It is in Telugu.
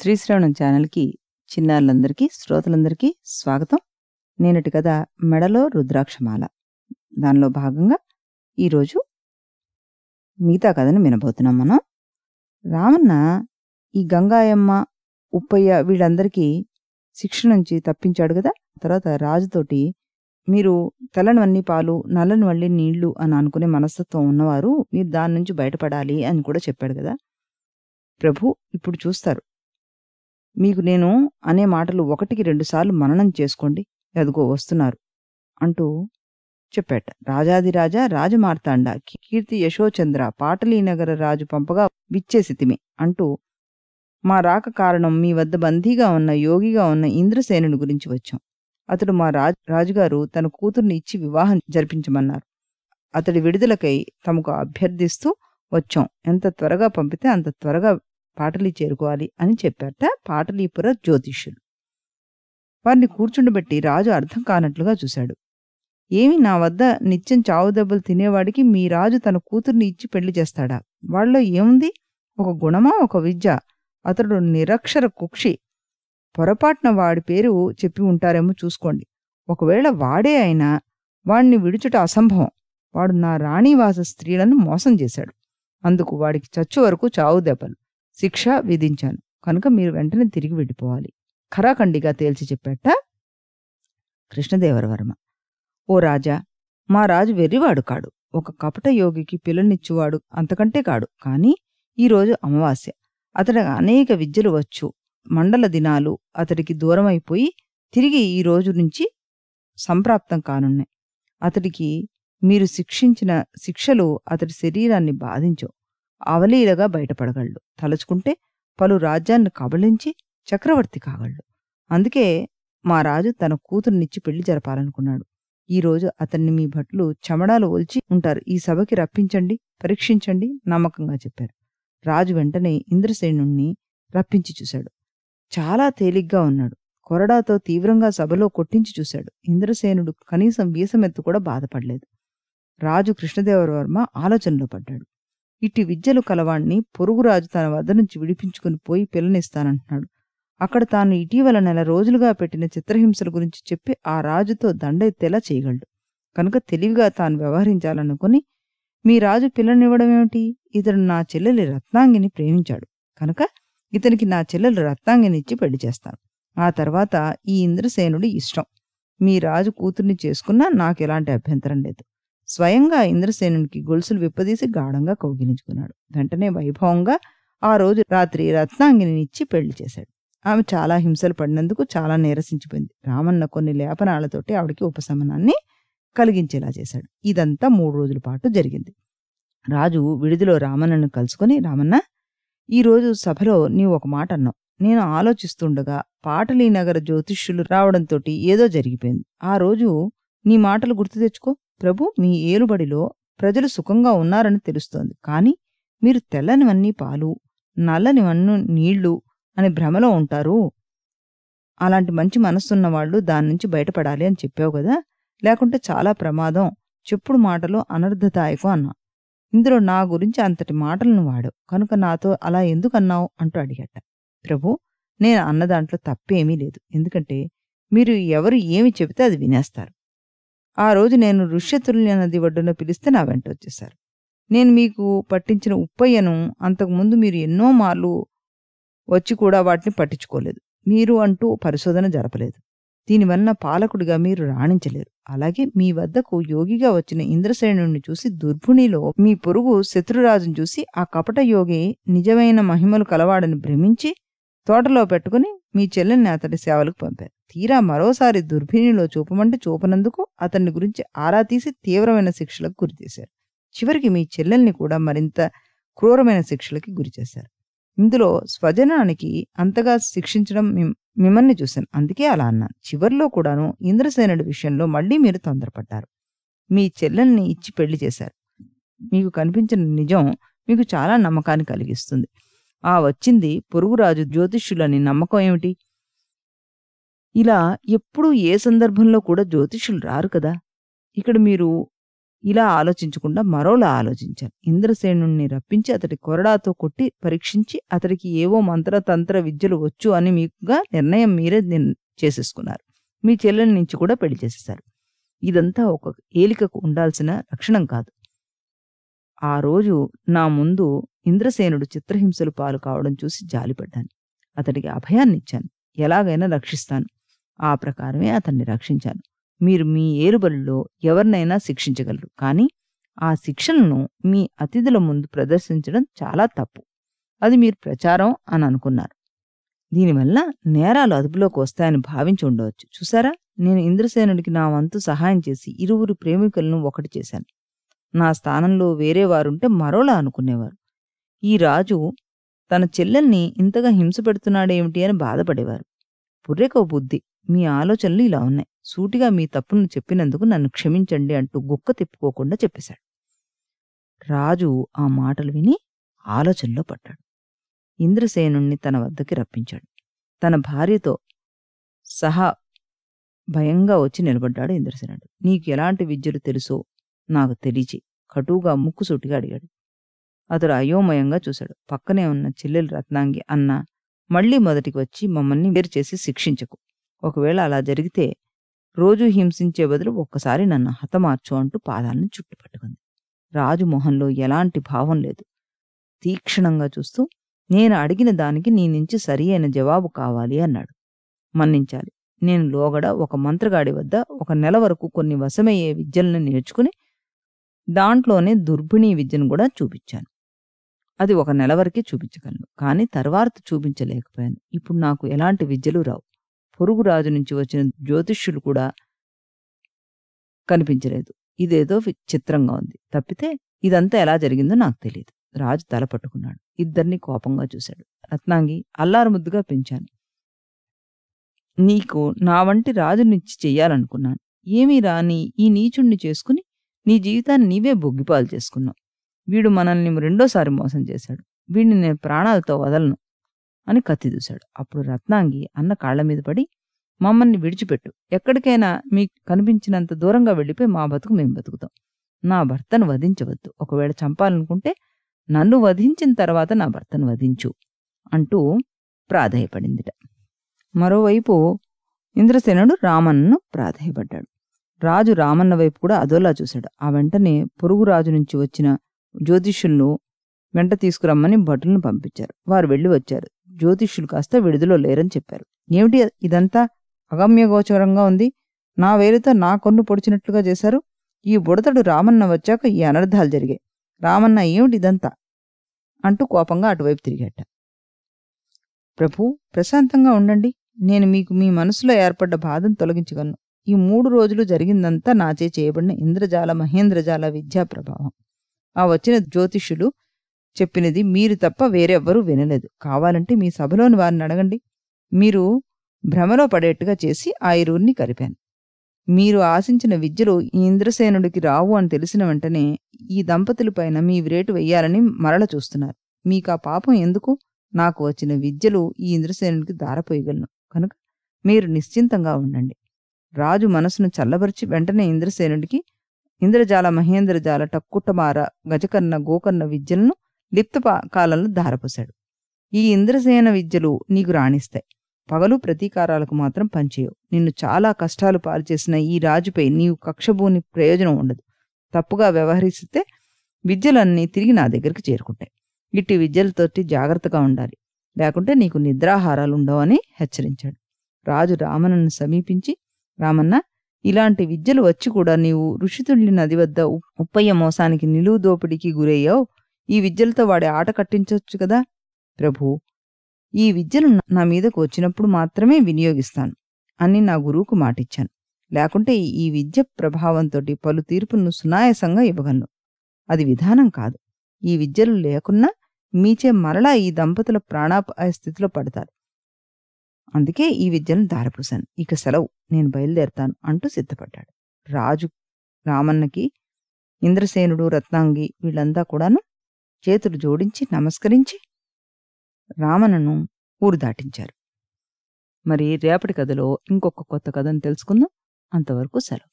శ్రీశ్రవణం ఛానల్కి చిన్నారులందరికీ శ్రోతలందరికీ స్వాగతం నేనటి కథ మెడలో రుద్రాక్షమాల దానిలో భాగంగా ఈరోజు మిగతా కథను వినబోతున్నాం మనం రామన్న ఈ గంగాయమ్మ ఉప్పయ్య వీళ్ళందరికీ శిక్ష నుంచి తప్పించాడు కదా తర్వాత రాజుతోటి మీరు తెల్లనివన్నీ పాలు నల్లని వల్లి నీళ్లు అని అనుకునే మనస్తత్వం ఉన్నవారు మీరు దాని నుంచి బయటపడాలి అని కూడా చెప్పాడు కదా ప్రభు ఇప్పుడు చూస్తారు మీకు నేను అనే మాటలు ఒకటికి రెండుసార్లు మననం చేసుకోండి ఎదుగో వస్తున్నారు అంటూ చెప్పాట రాజాదిరాజా రాజమార్తాండ కీర్తి యశోచంద్ర పాటలీనగర రాజు పంపగా విచ్చేసితిమి అంటూ మా రాక కారణం మీ వద్ద బందీగా ఉన్న యోగిగా ఉన్న ఇంద్రసేనుని గురించి వచ్చాం అతడు మా రాజ్ రాజుగారు తన కూతుర్ని ఇచ్చి వివాహం జరిపించమన్నారు అతడి విడుదలకై తమకు అభ్యర్థిస్తూ వచ్చాం ఎంత త్వరగా పంపితే అంత త్వరగా పాటలి చేరుకోవాలి అని చెప్పాట పాటలీపుర జ్యోతిష్యుడు వారిని కూర్చుండబెట్టి రాజు అర్థం కానట్లుగా చూశాడు ఏమి నా వద్ద నిత్యం చావు దెబ్బలు తినేవాడికి మీ రాజు తన కూతుర్ని ఇచ్చి పెళ్లి చేస్తాడా వాళ్ళలో ఏముంది ఒక గుణమా ఒక విద్య అతడు నిరక్షర కుక్షి పొరపాటున వాడి పేరు చెప్పి ఉంటారేమో చూసుకోండి ఒకవేళ వాడే అయినా వాణ్ణి విడుచుట అసంభవం వాడు నా రాణివాస స్త్రీలను మోసం చేశాడు అందుకు వాడికి చచ్చు వరకు చావు దెబ్బలు శిక్ష విధించాను కనుక మీరు వెంటనే తిరిగి వెళ్ళిపోవాలి ఖరాఖండిగా తేల్చి చెప్పాట కృష్ణదేవరవర్మ ఓ రాజా మా రాజు వెర్రివాడు కాడు ఒక కపట యోగికి పిల్లనిచ్చువాడు అంతకంటే కాడు కానీ ఈరోజు అమావాస్య అతడి అనేక విద్యలు వచ్చు మండల దినాలు అతడికి దూరమైపోయి తిరిగి ఈ రోజు నుంచి సంప్రాప్తం కానున్నాయి అతడికి మీరు శిక్షించిన శిక్షలు అతడి శరీరాన్ని బాధించవు అవలీలగా బయటపడగళ్ళు తలుచుకుంటే పలు రాజ్యాన్ని కబళించి చక్రవర్తి కాగళ్ళు అందుకే మా రాజు తన కూతురునిచ్చి పెళ్లి జరపాలనుకున్నాడు ఈరోజు అతన్ని మీ భట్లు చమడాలు ఒల్చి ఉంటారు ఈ సభకి రప్పించండి పరీక్షించండి నమ్మకంగా చెప్పారు రాజు వెంటనే ఇంద్రసేనుణ్ణి రప్పించి చూశాడు చాలా తేలిగ్గా ఉన్నాడు కొరడాతో తీవ్రంగా సభలో కొట్టించి చూశాడు ఇంద్రసేనుడు కనీసం వీసమెత్తు కూడా బాధపడలేదు రాజు కృష్ణదేవరవర్మ ఆలోచనలో పడ్డాడు ఇట్టి విద్యలు కలవాణ్ణి పొరుగురాజు తన వద్ద నుంచి విడిపించుకుని పోయి పిల్లనిస్తానంటున్నాడు అక్కడ తాను ఇటీవల నెల రోజులుగా పెట్టిన చిత్రహింసల గురించి చెప్పి ఆ రాజుతో దండెత్తేలా చేయగలడు కనుక తెలివిగా తాను వ్యవహరించాలనుకుని మీ రాజు పిల్లనివ్వడమేమిటి ఇతడు నా చెల్లెలి రత్నాంగిని ప్రేమించాడు కనుక ఇతనికి నా చెల్లెలు రత్నాంగినిచ్చి పెళ్లి చేస్తాను ఆ తర్వాత ఈ ఇంద్రసేనుడి ఇష్టం మీ రాజు కూతుర్ని చేసుకున్నా నాకు ఎలాంటి అభ్యంతరం లేదు స్వయంగా ఇంద్రసేనునికి గొలుసులు విప్పదీసి గాఢంగా కౌగిలించుకున్నాడు వెంటనే వైభవంగా ఆ రోజు రాత్రి ఇచ్చి పెళ్లి చేశాడు ఆమె చాలా హింసలు పడినందుకు చాలా నీరసించిపోయింది రామన్న కొన్ని లేపనాలతోటి ఆవిడకి ఉపశమనాన్ని కలిగించేలా చేశాడు ఇదంతా మూడు రోజుల పాటు జరిగింది రాజు విడిదిలో రామన్నను కలుసుకొని రామన్న ఈరోజు సభలో నీవు ఒక మాట అన్నావు నేను ఆలోచిస్తుండగా పాటలీనగర జ్యోతిష్యులు రావడంతో ఏదో జరిగిపోయింది ఆ రోజు నీ మాటలు గుర్తు తెచ్చుకో ప్రభు మీ ఏలుబడిలో ప్రజలు సుఖంగా ఉన్నారని తెలుస్తోంది కాని మీరు తెల్లనివన్నీ పాలు నల్లనివన్ను నీళ్లు అని భ్రమలో ఉంటారు అలాంటి మంచి మనస్సున్నవాళ్లు దాని నుంచి బయటపడాలి అని చెప్పావు కదా లేకుంటే చాలా ప్రమాదం చెప్పుడు మాటలు అనర్ధదాయకం అన్నా ఇందులో నా గురించి అంతటి మాటలను వాడు కనుక నాతో అలా ఎందుకన్నావు అంటూ అడిగట ప్రభు నేను అన్న దాంట్లో తప్పేమీ లేదు ఎందుకంటే మీరు ఎవరు ఏమి చెబితే అది వినేస్తారు ఆ రోజు నేను ఋష్యతుల్య నది ఒడ్డున పిలిస్తే నా వెంట వచ్చేశారు నేను మీకు పట్టించిన ఉప్పయ్యను అంతకుముందు మీరు ఎన్నో మార్లు వచ్చి కూడా వాటిని పట్టించుకోలేదు మీరు అంటూ పరిశోధన జరపలేదు దీనివల్ల పాలకుడిగా మీరు రాణించలేరు అలాగే మీ వద్దకు యోగిగా వచ్చిన ఇంద్రసేనుణ్ణి చూసి దుర్భుణిలో మీ పొరుగు శత్రురాజును చూసి ఆ కపట యోగి నిజమైన మహిమలు కలవాడని భ్రమించి తోటలో పెట్టుకుని మీ చెల్లెల్ని అతడి సేవలకు పంపారు తీరా మరోసారి దుర్భిణిలో చూపమంటే చూపనందుకు అతన్ని గురించి ఆరా తీసి తీవ్రమైన శిక్షలకు గురిచేశారు చివరికి మీ చెల్లెల్ని కూడా మరింత క్రూరమైన శిక్షలకి గురిచేశారు ఇందులో స్వజనానికి అంతగా శిక్షించడం మిమ్మల్ని చూశాను అందుకే అలా అన్నాను చివరిలో కూడాను ఇంద్రసేనుడి విషయంలో మళ్ళీ మీరు తొందరపడ్డారు మీ చెల్లెల్ని ఇచ్చి పెళ్లి చేశారు మీకు కనిపించిన నిజం మీకు చాలా నమ్మకాన్ని కలిగిస్తుంది ఆ వచ్చింది పొరుగురాజు జ్యోతిష్యులని నమ్మకం ఏమిటి ఇలా ఎప్పుడూ ఏ సందర్భంలో కూడా జ్యోతిష్యులు రారు కదా ఇక్కడ మీరు ఇలా ఆలోచించకుండా మరోలా ఆలోచించారు ఇంద్రసేనుణ్ణి రప్పించి అతడి కొరడాతో కొట్టి పరీక్షించి అతడికి ఏవో మంత్రతంత్ర విద్యలు వచ్చు అని మీకుగా నిర్ణయం మీరే చేసేసుకున్నారు మీ చెల్లెల నుంచి కూడా పెళ్లి చేసేశారు ఇదంతా ఒక ఏలికకు ఉండాల్సిన లక్షణం కాదు ఆ రోజు నా ముందు ఇంద్రసేనుడు చిత్రహింసలు పాలు కావడం చూసి జాలిపడ్డాను అతడికి అభయాన్ని ఇచ్చాను ఎలాగైనా రక్షిస్తాను ఆ ప్రకారమే అతన్ని రక్షించాను మీరు మీ ఏరుబలిలో ఎవరినైనా శిక్షించగలరు కానీ ఆ శిక్షలను మీ అతిథుల ముందు ప్రదర్శించడం చాలా తప్పు అది మీరు ప్రచారం అని అనుకున్నారు దీనివల్ల నేరాలు అదుపులోకి వస్తాయని భావించి ఉండవచ్చు చూసారా నేను ఇంద్రసేనుడికి నా వంతు సహాయం చేసి ఇరువురు ప్రేమికులను ఒకటి చేశాను నా స్థానంలో వేరేవారుంటే మరోలా అనుకునేవారు ఈ రాజు తన చెల్లెల్ని ఇంతగా హింస పెడుతున్నాడేమిటి అని బాధపడేవారు పుర్రెకో బుద్ధి మీ ఆలోచనలు ఇలా ఉన్నాయి సూటిగా మీ తప్పును చెప్పినందుకు నన్ను క్షమించండి అంటూ గుక్క తిప్పుకోకుండా చెప్పేశాడు రాజు ఆ మాటలు విని ఆలోచనలో పడ్డాడు ఇంద్రసేనుణ్ణి తన వద్దకి రప్పించాడు తన భార్యతో సహా భయంగా వచ్చి నిలబడ్డాడు ఇంద్రసేనుడు నీకు ఎలాంటి విద్యలు తెలుసో నాకు తెలిచి కటువుగా ముక్కుసూటిగా అడిగాడు అతడు అయోమయంగా చూశాడు పక్కనే ఉన్న చెల్లెలు రత్నాంగి అన్న మళ్లీ మొదటికి వచ్చి మమ్మల్ని వేరు చేసి శిక్షించకు ఒకవేళ అలా జరిగితే రోజు హింసించే బదులు ఒక్కసారి నన్ను హతమార్చు అంటూ పాదాలను చుట్టుపట్టుకుంది రాజు మొహంలో ఎలాంటి భావం లేదు తీక్షణంగా చూస్తూ నేను అడిగిన దానికి నీ నుంచి సరి అయిన జవాబు కావాలి అన్నాడు మన్నించాలి నేను లోగడ ఒక మంత్రగాడి వద్ద ఒక నెల వరకు కొన్ని వశమయ్యే విద్యలను నేర్చుకుని దాంట్లోనే దుర్భిణీ విద్యను కూడా చూపించాను అది ఒక నెల వరకే చూపించగలను కానీ తర్వాత చూపించలేకపోయాను ఇప్పుడు నాకు ఎలాంటి విద్యలు రావు పొరుగురాజు నుంచి వచ్చిన జ్యోతిష్యులు కూడా కనిపించలేదు ఇదేదో చిత్రంగా ఉంది తప్పితే ఇదంతా ఎలా జరిగిందో నాకు తెలియదు రాజు తల పట్టుకున్నాడు ఇద్దరిని కోపంగా చూశాడు రత్నాంగి ముద్దుగా పెంచాను నీకు నా వంటి రాజునిచ్చి చెయ్యాలనుకున్నాను ఏమీ రాని ఈ నీచుణ్ణి చేసుకుని నీ జీవితాన్ని నీవే బొగ్గిపాలు చేసుకున్నావు వీడు మనల్ని రెండోసారి మోసం చేశాడు వీడిని నేను ప్రాణాలతో వదలను అని కత్తి అప్పుడు రత్నాంగి అన్న కాళ్ల మీద పడి మమ్మల్ని విడిచిపెట్టు ఎక్కడికైనా మీకు కనిపించినంత దూరంగా వెళ్ళిపోయి మా బతుకు మేము బతుకుతాం నా భర్తను వధించవద్దు ఒకవేళ చంపాలనుకుంటే నన్ను వధించిన తర్వాత నా భర్తను వధించు అంటూ ప్రాధాయపడిందిట మరోవైపు ఇంద్రసేనుడు రామన్ను ప్రాధాయపడ్డాడు రాజు రామన్న వైపు కూడా అదోలా చూశాడు ఆ వెంటనే పొరుగు రాజు నుంచి వచ్చిన జ్యోతిష్యులను వెంట తీసుకురమ్మని భటులను పంపించారు వారు వెళ్ళి వచ్చారు జ్యోతిష్యులు కాస్త విడుదలో లేరని చెప్పారు ఏమిటి ఇదంతా అగమ్యగోచరంగా ఉంది నా వేలితో నా కొన్ను పొడిచినట్లుగా చేశారు ఈ బుడతడు రామన్న వచ్చాక ఈ అనర్థాలు జరిగాయి రామన్న ఏమిటి ఇదంతా అంటూ కోపంగా అటువైపు తిరిగాట ప్రభు ప్రశాంతంగా ఉండండి నేను మీకు మీ మనసులో ఏర్పడ్డ బాధను తొలగించగలను ఈ మూడు రోజులు జరిగిందంతా నాచే చేయబడిన ఇంద్రజాల మహేంద్రజాల విద్యా ప్రభావం ఆ వచ్చిన జ్యోతిష్యులు చెప్పినది మీరు తప్ప వేరెవ్వరూ వినలేదు కావాలంటే మీ సభలోని వారిని అడగండి మీరు భ్రమలో పడేట్టుగా చేసి ఆ ఇరువురిని కలిపాను మీరు ఆశించిన విద్యలు ఈ ఇంద్రసేనుడికి రావు అని తెలిసిన వెంటనే ఈ దంపతులపైన మీ వ్రేటు వెయ్యాలని మరల చూస్తున్నారు మీకు ఆ పాపం ఎందుకు నాకు వచ్చిన విద్యలు ఈ ఇంద్రసేనుడికి దారపోయగలను కనుక మీరు నిశ్చింతంగా ఉండండి రాజు మనసును చల్లబరిచి వెంటనే ఇంద్రసేనుడికి ఇంద్రజాల మహేంద్రజాల టక్కుటమార గజకర్ణ గోకర్ణ విద్యలను లిప్త కాలంలో ధారపోశాడు ఈ ఇంద్రసేన విద్యలు నీకు రాణిస్తాయి పగలు ప్రతీకారాలకు మాత్రం పనిచేయవు నిన్ను చాలా కష్టాలు పాల్చేసిన ఈ రాజుపై నీవు కక్షభూని ప్రయోజనం ఉండదు తప్పుగా వ్యవహరిస్తే విద్యలన్నీ తిరిగి నా దగ్గరికి చేరుకుంటాయి ఇట్టి విద్యలతోటి జాగ్రత్తగా ఉండాలి లేకుంటే నీకు నిద్రాహారాలు ఉండవని హెచ్చరించాడు రాజు రామనను సమీపించి రామన్న ఇలాంటి విద్యలు వచ్చి కూడా నీవు ఋషితుండి నది వద్ద ఉప్పయ్య మోసానికి నిలువు దోపిడీకి గురయ్యావు ఈ విద్యలతో వాడి ఆట కట్టించవచ్చు కదా ప్రభూ ఈ విద్యను నా మీదకు వచ్చినప్పుడు మాత్రమే వినియోగిస్తాను అని నా గురువుకు మాటిచ్చాను లేకుంటే ఈ విద్య ప్రభావంతోటి పలు తీర్పును సునాయసంగా ఇవ్వగలను అది విధానం కాదు ఈ విద్యలు లేకున్నా మీచే మరలా ఈ దంపతుల ప్రాణాపాయ స్థితిలో పడతారు అందుకే ఈ విద్యను దారపోశాను ఇక సెలవు నేను బయలుదేరతాను అంటూ సిద్ధపడ్డాడు రాజు రామన్నకి ఇంద్రసేనుడు రత్నాంగి వీళ్ళంతా కూడాను చేతులు జోడించి నమస్కరించి రామనను ఊరు దాటించారు మరి రేపటి కథలో ఇంకొక కొత్త కథను తెలుసుకుందాం అంతవరకు సెలవు